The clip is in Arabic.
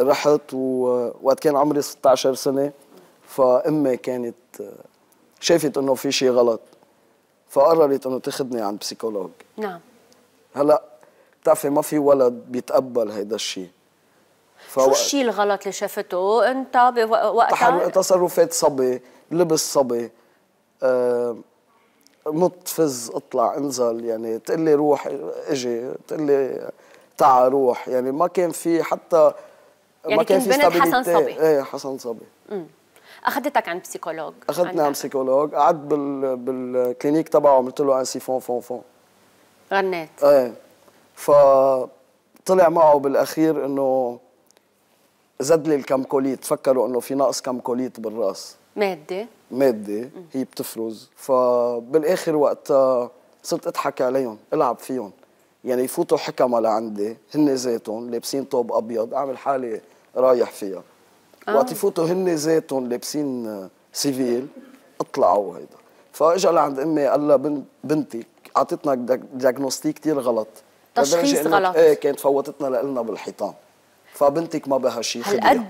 رحت ووقت كان عمري 16 سنه فامي كانت آه، شافت انه في شيء غلط فقررت انه تاخذني عند بسيكولوج نعم هلا بتعرفي ما في ولد بيتقبل هيدا الشيء ف... شو الشيء الغلط اللي شافته انت بوقتها تصرفات صبي لبس صبي آه فز اطلع انزل يعني تقول لي روح اجي تقول لي تعا روح يعني ما كان في حتى يعني كنت بنت حسن صبي ايه حسن امم اخذتك عند بسيكولوج اخذتني عند بسيكولوج قعدت بال... بالكلينيك تبعه عملت له ان فون فون فون غنيت ايه فطلع معه بالاخير انه زاد لي الكمكوليت فكروا انه في نقص كمكوليت بالراس ماده ماده هي بتفرز فبالاخر وقت صرت اضحك عليهم العب فيهم يعني يفوتوا حكمة لعندي هن ذاتهم لابسين توب ابيض اعمل حالي رايح فيها آه. وقت يفوتوا هن ذاتهم لابسين آه، سيفيل اطلعوا هيدا فاجا لعند امي قال لها بنتي بنتك اعطتنا دياجنوستيك كثير غلط تشخيص غلط ايه كانت فوتتنا لنا بالحيطان فبنتك ما بها شيء هالقد